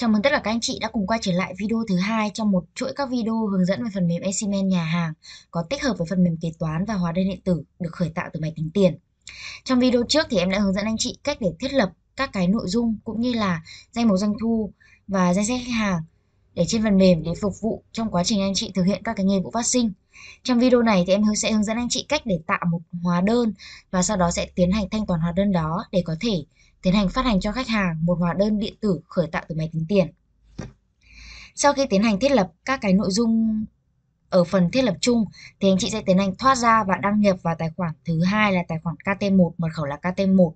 Chào mừng tất cả các anh chị đã cùng quay trở lại video thứ hai trong một chuỗi các video hướng dẫn về phần mềm Eximen nhà hàng có tích hợp với phần mềm kế toán và hóa đơn điện tử được khởi tạo từ máy tính tiền. Trong video trước thì em đã hướng dẫn anh chị cách để thiết lập các cái nội dung cũng như là danh mục doanh thu và danh sách khách hàng để trên phần mềm để phục vụ trong quá trình anh chị thực hiện các cái nghề vụ phát sinh. Trong video này thì em sẽ hướng dẫn anh chị cách để tạo một hóa đơn và sau đó sẽ tiến hành thanh toán hóa đơn đó để có thể tiến hành phát hành cho khách hàng một hóa đơn điện tử khởi tạo từ máy tính tiền. Sau khi tiến hành thiết lập các cái nội dung ở phần thiết lập chung thì anh chị sẽ tiến hành thoát ra và đăng nhập vào tài khoản thứ hai là tài khoản KT1, mật khẩu là KT1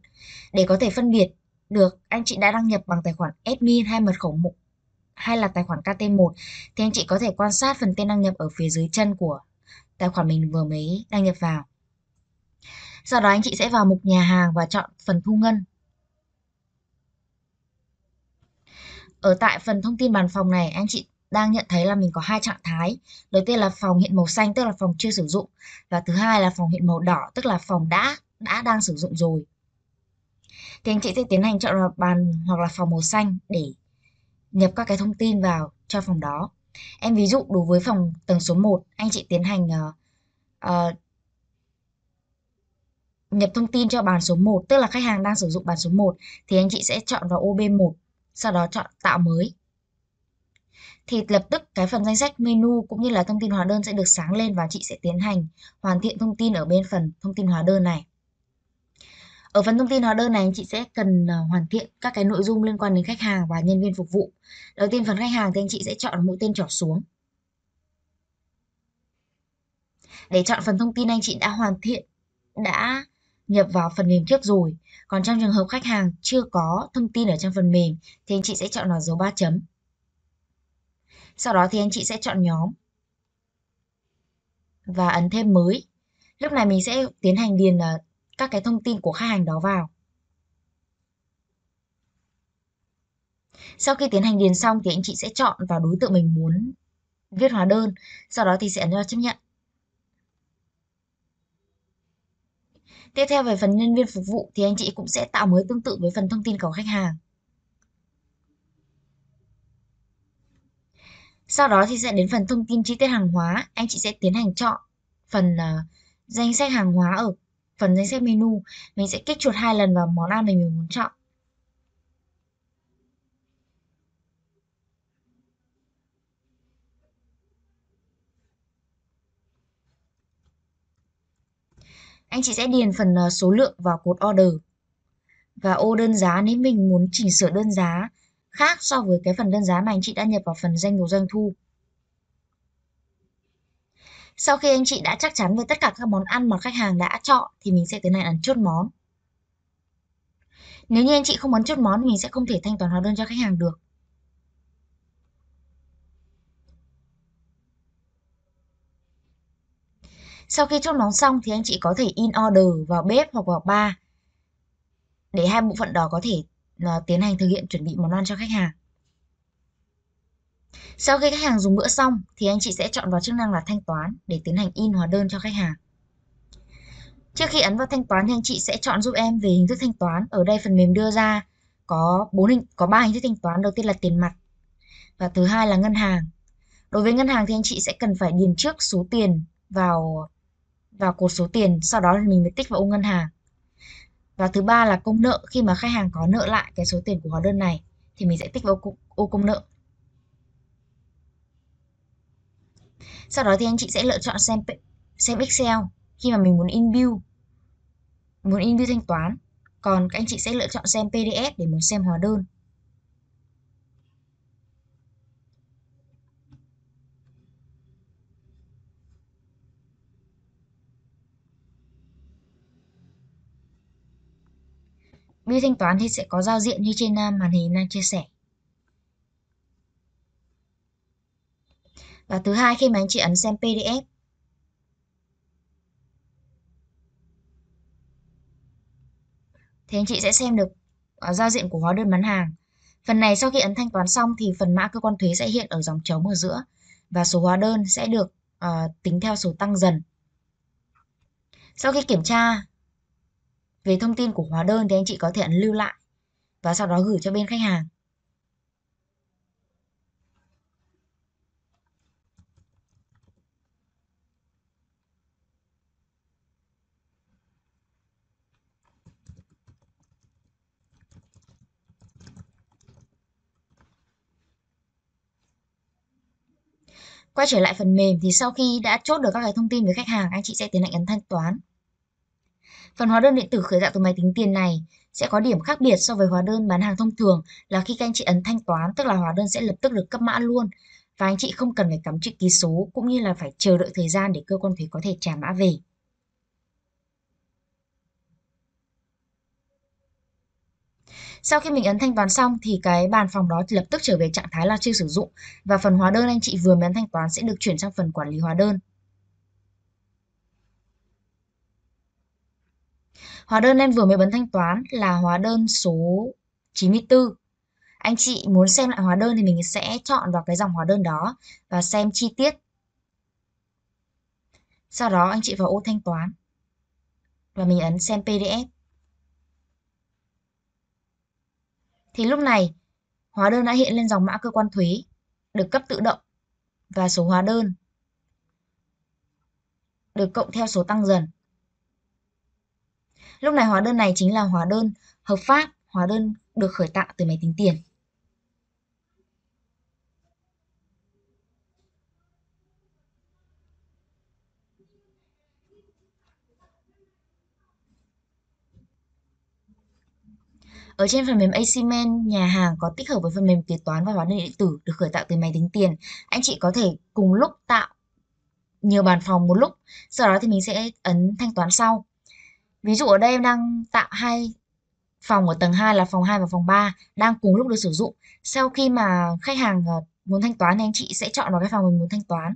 để có thể phân biệt được anh chị đã đăng nhập bằng tài khoản admin hay mật khẩu mục hay là tài khoản KT1 thì anh chị có thể quan sát phần tên đăng nhập ở phía dưới chân của tài khoản mình vừa mới đăng nhập vào. Sau đó anh chị sẽ vào mục nhà hàng và chọn phần thu ngân Ở tại phần thông tin bàn phòng này anh chị đang nhận thấy là mình có hai trạng thái. Đầu tiên là phòng hiện màu xanh tức là phòng chưa sử dụng và thứ hai là phòng hiện màu đỏ tức là phòng đã đã đang sử dụng rồi. Thì anh chị sẽ tiến hành chọn vào bàn hoặc là phòng màu xanh để nhập các cái thông tin vào cho phòng đó. Em ví dụ đối với phòng tầng số 1, anh chị tiến hành uh, uh, nhập thông tin cho bàn số 1, tức là khách hàng đang sử dụng bàn số 1 thì anh chị sẽ chọn vào OB1 sau đó chọn tạo mới. Thì lập tức cái phần danh sách menu cũng như là thông tin hóa đơn sẽ được sáng lên và chị sẽ tiến hành hoàn thiện thông tin ở bên phần thông tin hóa đơn này. Ở phần thông tin hóa đơn này chị sẽ cần à, hoàn thiện các cái nội dung liên quan đến khách hàng và nhân viên phục vụ. Đầu tiên phần khách hàng thì anh chị sẽ chọn mũi tên trỏ xuống. Để chọn phần thông tin anh chị đã hoàn thiện, đã nhập vào phần mềm trước rồi. Còn trong trường hợp khách hàng chưa có thông tin ở trong phần mềm thì anh chị sẽ chọn vào dấu ba chấm. Sau đó thì anh chị sẽ chọn nhóm và ấn thêm mới. Lúc này mình sẽ tiến hành điền à, các cái thông tin của khách hàng đó vào. Sau khi tiến hành điền xong thì anh chị sẽ chọn vào đối tượng mình muốn viết hóa đơn, sau đó thì sẽ ấn vào chấp nhận. Tiếp theo về phần nhân viên phục vụ thì anh chị cũng sẽ tạo mới tương tự với phần thông tin của khách hàng. Sau đó thì sẽ đến phần thông tin chi tiết hàng hóa, anh chị sẽ tiến hành chọn phần uh, danh sách hàng hóa ở phần danh sách menu. Mình sẽ kích chuột hai lần vào món ăn mình muốn chọn. anh chị sẽ điền phần ờ, số lượng vào cột order. Và ô đơn giá nếu mình muốn chỉnh sửa đơn giá khác so với cái phần đơn giá mà anh chị đã nhập vào phần danh mục doanh thu. Sau khi anh chị đã chắc chắn về tất cả các món ăn mà khách hàng đã chọn thì mình sẽ tiến hành ấn chốt món. Nếu như anh chị không ấn chốt món mình sẽ không thể thanh toán hóa đơn cho khách hàng được. Sau khi chốt nóng xong thì anh chị có thể in order vào bếp hoặc vào bar để hai bộ phận đó có thể uh, tiến hành thực hiện chuẩn bị món ăn cho khách hàng. Sau khi khách hàng dùng bữa xong thì anh chị sẽ chọn vào chức năng là thanh toán để tiến hành in hóa đơn cho khách hàng. Trước khi ấn vào thanh toán thì anh chị sẽ chọn giúp em về hình thức thanh toán. Ở đây phần mềm đưa ra có bốn hình có ba hình thức thanh toán, đầu tiên là tiền mặt và thứ hai là ngân hàng. Đối với ngân hàng thì anh chị sẽ cần phải điền trước số tiền vào vào cột số tiền sau đó mình mới tích vào ô ngân hàng và thứ ba là công nợ khi mà khách hàng có nợ lại cái số tiền của hóa đơn này thì mình sẽ tích vào ô công nợ sau đó thì anh chị sẽ lựa chọn xem xem Excel khi mà mình muốn in bill muốn in bill thanh toán còn các anh chị sẽ lựa chọn xem PDF để muốn xem hóa đơn View thanh toán thì sẽ có giao diện như trên à, màn hình đang chia sẻ. Và thứ hai khi mà anh chị ấn xem PDF thì anh chị sẽ xem được à, giao diện của hóa đơn bán hàng. Phần này sau khi ấn thanh toán xong thì phần mã cơ quan thuế sẽ hiện ở dòng trống ở giữa và số hóa đơn sẽ được uh, tính theo số tăng dần. Sau khi kiểm tra về thông tin của hóa đơn thì anh chị có thể ấn lưu lại và sau đó gửi cho bên khách hàng. Quay trở lại phần mềm thì sau khi đã chốt được các cái thông tin với khách hàng, anh chị sẽ tiến hành ấn thanh toán. Phần hóa đơn điện tử khởi tạo từ máy tính tiền này sẽ có điểm khác biệt so với hóa đơn bán hàng thông thường là khi các anh chị ấn thanh toán, tức là hóa đơn sẽ lập tức được cấp mã luôn và anh chị không cần phải cắm chữ ký số cũng như là phải chờ đợi thời gian để cơ quan thuế có thể trả mã về. Sau khi mình ấn thanh toán xong thì cái bàn phòng đó lập tức trở về trạng thái là chưa sử dụng và phần hóa đơn anh chị vừa mới ấn thanh toán sẽ được chuyển sang phần quản lý hóa đơn. Hóa đơn em vừa mới bấm thanh toán là hóa đơn số 94. Anh chị muốn xem lại hóa đơn thì mình sẽ chọn vào cái dòng hóa đơn đó và xem chi tiết. Sau đó anh chị vào ô thanh toán và mình ấn xem PDF. Thì lúc này hóa đơn đã hiện lên dòng mã cơ quan thuế được cấp tự động và số hóa đơn được cộng theo số tăng dần. Lúc này hóa đơn này chính là hóa đơn hợp pháp, hóa đơn được khởi tạo từ máy tính tiền. Ở trên phần mềm Asimen, nhà hàng có tích hợp với phần mềm kế toán và hóa đơn điện tử được khởi tạo từ máy tính tiền. Anh chị có thể cùng lúc tạo nhiều bàn phòng một lúc, sau đó thì mình sẽ ấn thanh toán sau. Ví dụ ở đây em đang tạo hai phòng ở tầng 2 là phòng 2 và phòng 3 đang cùng lúc được sử dụng. Sau khi mà khách hàng ờ, muốn thanh toán thì anh chị sẽ chọn vào cái phòng mình muốn thanh toán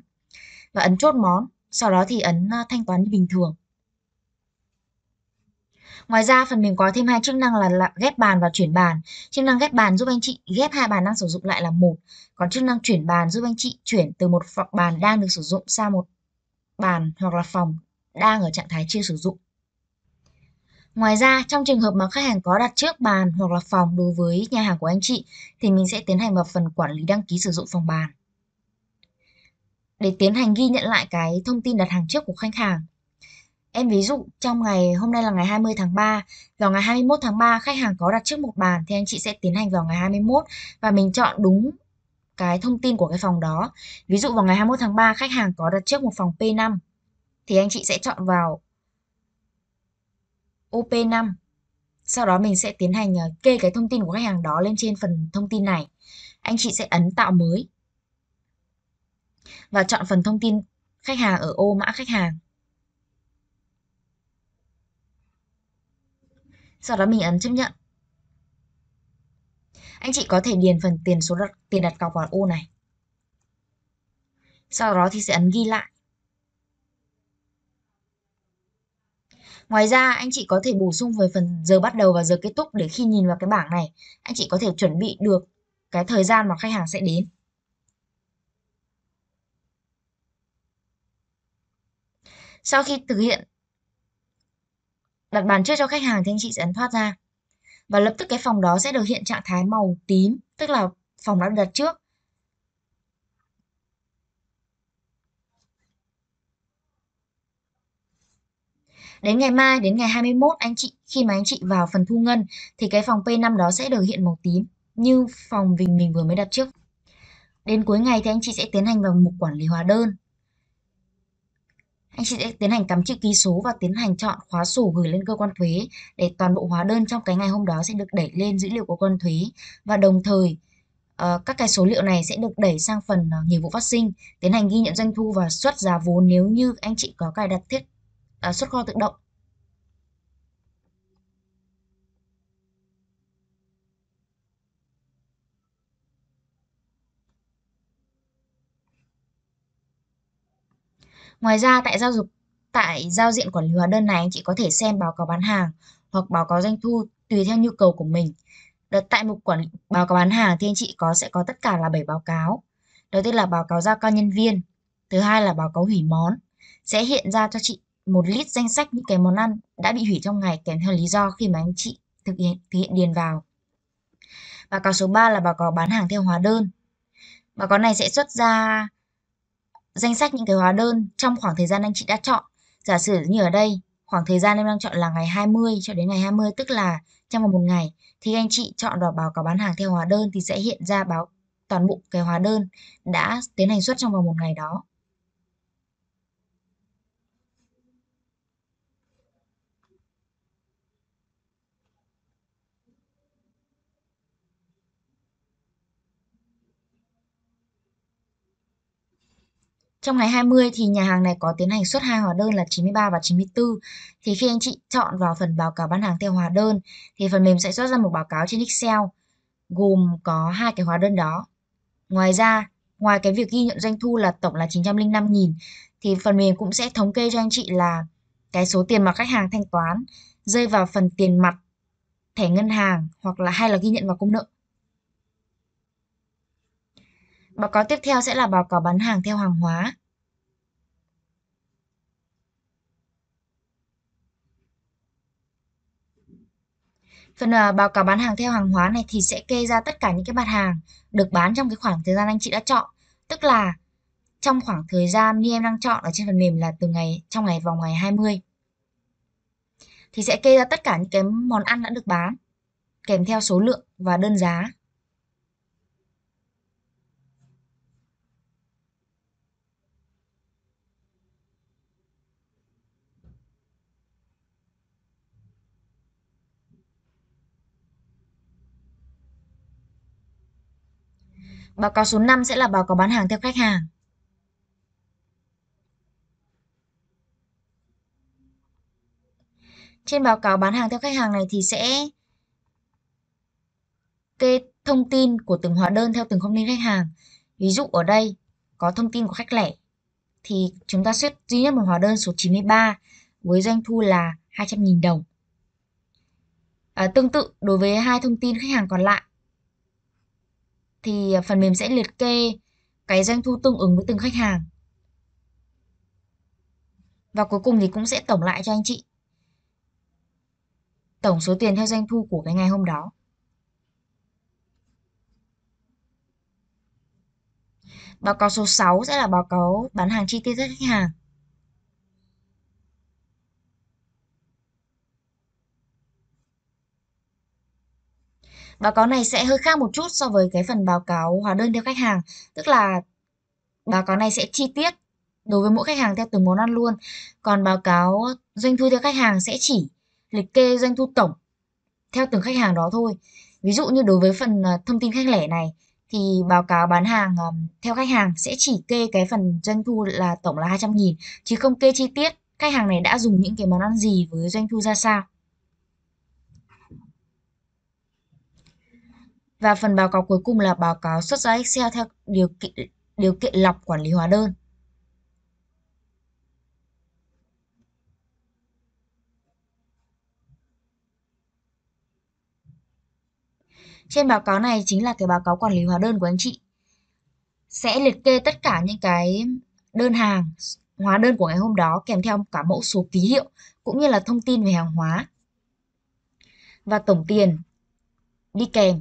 và ấn chốt món. Sau đó thì ấn ờ, thanh toán như bình thường. Ngoài ra phần mềm có thêm hai chức năng là, ghép bàn và chuyển bàn. Chức năng ghép bàn giúp anh chị ghép hai bàn đang sử dụng lại là một, còn chức năng chuyển bàn giúp anh chị chuyển từ một phòng bàn đang được sử dụng sang một bàn hoặc là phòng đang ở trạng thái chưa sử dụng. Ngoài ra, trong trường hợp mà khách hàng có đặt trước bàn hoặc là phòng đối với nhà hàng của anh chị thì mình sẽ tiến hành vào phần quản lý đăng ký sử dụng phòng bàn. Để tiến hành ghi nhận lại cái thông tin đặt hàng trước của khách hàng. Em ví dụ trong ngày hôm nay là ngày 20 tháng 3, vào ngày 21 tháng 3 khách hàng có đặt trước một bàn thì anh chị sẽ tiến hành vào ngày 21 và mình chọn đúng cái thông tin của cái phòng đó. Ví dụ vào ngày 21 tháng 3 khách hàng có đặt trước một phòng P5 thì anh chị sẽ chọn vào OP5. Sau đó mình sẽ tiến hành ờ, kê cái thông tin của khách hàng đó lên trên phần thông tin này. Anh chị sẽ ấn tạo mới và chọn phần thông tin khách hàng ở ô mã khách hàng. Sau đó mình ấn chấp nhận. Anh chị có thể điền phần tiền số đặt, tiền đặt cọc vào ô này. Sau đó thì sẽ ấn ghi lại. Ngoài ra anh chị có thể bổ sung về phần giờ bắt đầu và giờ kết thúc để khi nhìn vào cái bảng này anh chị có thể chuẩn bị được cái thời gian mà khách hàng sẽ đến. Sau khi thực hiện đặt bàn trước cho khách hàng thì anh chị sẽ ấn thoát ra. Và lập tức cái phòng đó sẽ được hiện trạng thái màu tím, tức là phòng đã đặt trước. Đến ngày mai, đến ngày 21 anh chị khi mà anh chị vào phần thu ngân thì cái phòng P5 đó sẽ được hiện màu tím như phòng mình mình vừa mới đặt trước. Đến cuối ngày thì anh chị sẽ tiến hành vào mục quản lý hóa đơn. Anh chị sẽ tiến hành cắm chữ ký số và tiến hành chọn khóa sổ gửi lên cơ quan thuế để toàn bộ hóa đơn trong cái ngày hôm đó sẽ được đẩy lên dữ liệu của cơ quan thuế và đồng thời Uh, các cái số liệu này sẽ được đẩy sang phần uh, nghiệp vụ phát sinh, tiến hành ghi nhận doanh thu và xuất giá vốn nếu như anh chị có cài đặt thiết à, xuất kho tự động Ngoài ra tại giao dục tại giao diện quản lý hóa đơn này anh chị có thể xem báo cáo bán hàng hoặc báo cáo doanh thu tùy theo nhu cầu của mình. Đợt tại mục quản lý, báo cáo bán hàng thì anh chị có sẽ có tất cả là 7 báo cáo. Đầu tiên là báo cáo giao ca nhân viên, thứ hai là báo cáo hủy món sẽ hiện ra cho chị một list danh sách những cái món ăn đã bị hủy trong ngày kèm theo lý do khi mà anh chị thực hiện, thực hiện điền vào. Báo cáo số 3 là báo cáo bán hàng theo hóa đơn. Báo cáo này sẽ xuất ra danh sách những cái hóa đơn trong khoảng thời gian anh chị đã chọn. Giả sử như ở đây, khoảng thời gian em đang chọn là ngày 20 cho đến ngày 20, tức là trong vòng một ngày, thì anh chị chọn vào báo cáo bán hàng theo hóa đơn thì sẽ hiện ra báo toàn bộ cái hóa đơn đã tiến hành xuất trong vòng một ngày đó. Trong ngày 20 thì nhà hàng này có tiến hành xuất hai hóa đơn là 93 và 94. Thì khi anh chị chọn vào phần báo cáo bán hàng theo hóa đơn thì phần mềm sẽ xuất ra một báo cáo trên Excel gồm có hai cái hóa đơn đó. Ngoài ra, ngoài cái việc ghi nhận doanh thu là tổng là 905.000 thì phần mềm cũng sẽ thống kê cho anh chị là cái số tiền mà khách hàng thanh toán rơi vào phần tiền mặt, thẻ ngân hàng hoặc là hay là ghi nhận vào công nợ. Báo cáo tiếp theo sẽ là báo cáo bán hàng theo hàng hóa. Phần à, báo cáo bán hàng theo hàng hóa này thì sẽ kê ra tất cả những cái mặt hàng được bán trong cái khoảng thời gian anh chị đã chọn. Tức là trong khoảng thời gian như em đang chọn ở trên phần mềm là từ ngày trong ngày vào ngày 20 thì sẽ kê ra tất cả những cái món ăn đã được bán kèm theo số lượng và đơn giá Báo cáo số 5 sẽ là báo cáo bán hàng theo khách hàng. Trên báo cáo bán hàng theo khách hàng này thì sẽ kê thông tin của từng hóa đơn theo từng thông tin khách hàng. Ví dụ ở đây có thông tin của khách lẻ thì chúng ta xuất duy nhất một hóa đơn số 93 với doanh thu là 200.000 đồng. À, tương tự đối với hai thông tin khách hàng còn lại thì à, phần mềm sẽ liệt kê cái doanh thu tương ứng với từng khách hàng. Và cuối cùng thì cũng sẽ tổng lại cho anh chị tổng số tiền theo doanh thu của cái ngày hôm đó. Báo cáo số 6 sẽ là báo cáo bán hàng chi tiết cho khách hàng. Báo cáo này sẽ hơi khác một chút so với cái phần báo cáo hóa đơn theo khách hàng, tức là báo cáo này sẽ chi tiết đối với mỗi khách hàng theo từng món ăn luôn. Còn báo cáo doanh thu theo khách hàng sẽ chỉ liệt kê doanh thu tổng theo từng khách hàng đó thôi. Ví dụ như đối với phần à, thông tin khách lẻ này thì báo cáo bán hàng à, theo khách hàng sẽ chỉ kê cái phần doanh thu là tổng là 200.000 chứ không kê chi tiết khách hàng này đã dùng những cái món ăn gì với doanh thu ra sao. Và phần báo cáo cuối cùng là báo cáo xuất ra Excel theo điều kiện, điều kiện lọc quản lý hóa đơn. Trên báo cáo này chính là cái báo cáo quản lý hóa đơn của anh chị. Sẽ liệt kê tất cả những cái đơn hàng, hóa đơn của ngày hôm đó kèm theo cả mẫu số ký hiệu cũng như là thông tin về hàng hóa và tổng tiền đi kèm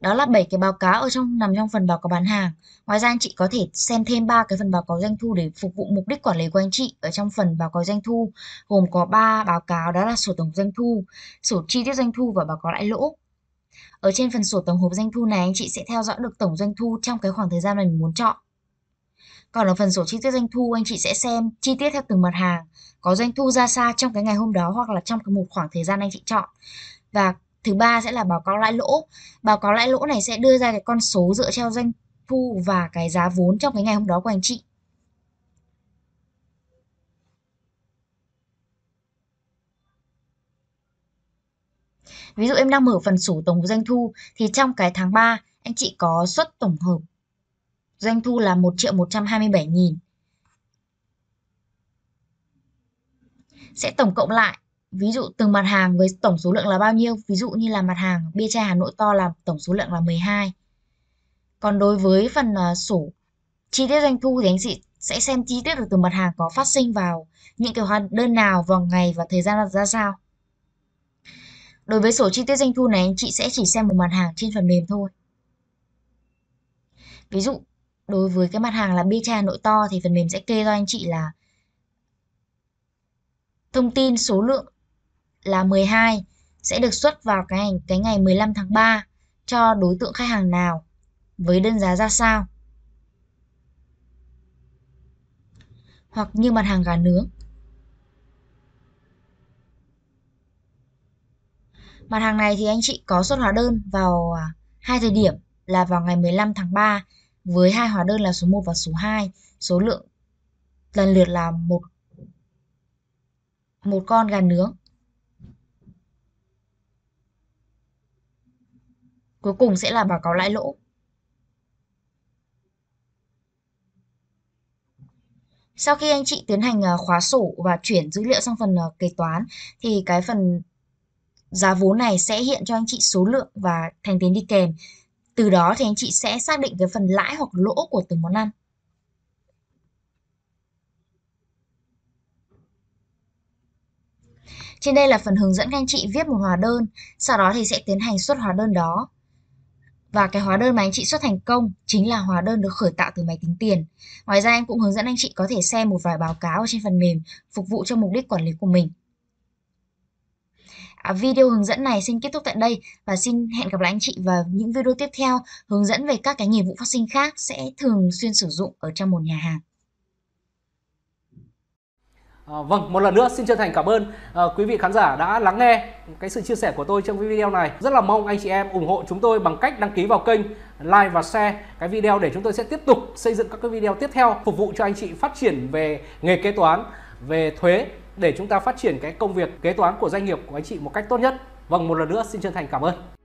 đó là bảy cái báo cáo ở trong nằm trong phần báo cáo bán hàng ngoài ra anh chị có thể xem thêm ba cái phần báo cáo doanh thu để phục vụ mục đích quản lý của anh chị ở trong phần báo cáo doanh thu gồm có ba báo cáo đó là sổ tổng doanh thu sổ chi tiết doanh thu và báo cáo lãi lỗ ở trên phần sổ tổng hợp doanh thu này anh chị sẽ theo dõi được tổng doanh thu trong cái khoảng thời gian mà mình muốn chọn còn ở phần sổ chi tiết doanh thu anh chị sẽ xem chi tiết theo từng mặt hàng có doanh thu ra sao trong cái ngày hôm đó hoặc là trong cái một khoảng thời gian anh chị chọn và thứ ba sẽ là báo cáo lãi lỗ báo cáo lãi lỗ này sẽ đưa ra cái con số dựa theo doanh thu và cái giá vốn trong cái ngày hôm đó của anh chị Ví dụ em đang mở phần sổ tổng doanh thu thì trong cái tháng 3 anh chị có xuất tổng hợp doanh thu là 1 triệu 127 nghìn. Sẽ tổng cộng lại ví dụ từng mặt hàng với tổng số lượng là bao nhiêu ví dụ như là mặt hàng bia chai Hà Nội to là tổng số lượng là 12 còn đối với phần uh, sổ chi tiết doanh thu thì anh chị sẽ xem chi tiết được từng mặt hàng có phát sinh vào những cái hóa đơn nào vào ngày và thời gian ra sao đối với sổ chi tiết doanh thu này anh chị sẽ chỉ xem một mặt hàng trên phần mềm thôi ví dụ đối với cái mặt hàng là bia chai Hà Nội to thì phần mềm sẽ kê cho anh chị là thông tin số lượng là 12 sẽ được xuất vào cái ngày, cái ngày 15 tháng 3 cho đối tượng khách hàng nào với đơn giá ra sao. Hoặc như mặt hàng gà nướng. Mặt hàng này thì anh chị có xuất hóa đơn vào à, hai thời điểm là vào ngày 15 tháng 3 với hai hóa đơn là số 1 và số 2, số lượng lần lượt là một một con gà nướng cuối cùng sẽ là báo cáo lãi lỗ. Sau khi anh chị tiến hành à, khóa sổ và chuyển dữ liệu sang phần à, kế toán thì cái phần giá vốn này sẽ hiện cho anh chị số lượng và thành tiền đi kèm. Từ đó thì anh chị sẽ xác định cái phần lãi hoặc lỗ của từng món ăn. Trên đây là phần hướng dẫn các anh chị viết một hóa đơn, sau đó thì sẽ tiến hành xuất hóa đơn đó. Và cái hóa đơn mà anh chị xuất thành công chính là hóa đơn được khởi tạo từ máy tính tiền. Ngoài ra em cũng hướng dẫn anh chị có thể xem một vài báo cáo trên phần mềm phục vụ cho mục đích quản lý của mình. À, video hướng dẫn này xin kết thúc tại đây và xin hẹn gặp lại anh chị vào những video tiếp theo hướng dẫn về các cái nghiệp vụ phát sinh khác sẽ thường xuyên sử dụng ở trong một nhà hàng. Ờ, vâng, một lần nữa xin chân thành cảm ơn ờ, quý vị khán giả đã lắng nghe cái sự chia sẻ của tôi trong video này. Rất là mong anh chị em ủng hộ chúng tôi bằng cách đăng ký vào kênh, like và share cái video để chúng tôi sẽ tiếp tục xây dựng các cái video tiếp theo phục vụ cho anh chị phát triển về nghề kế toán, về thuế để chúng ta phát triển cái công việc kế toán của doanh nghiệp của anh chị một cách tốt nhất. Vâng, một lần nữa xin chân thành cảm ơn.